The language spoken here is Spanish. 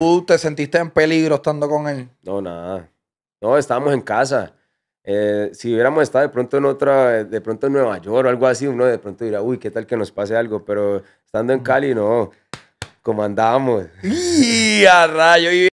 ¿Tú te sentiste en peligro estando con él? No, nada. No, estábamos en casa. Eh, si hubiéramos estado de pronto en otra, de pronto en Nueva York o algo así, uno de pronto dirá, uy, qué tal que nos pase algo, pero estando en mm. Cali, no, como andábamos. ¡Y a rayo!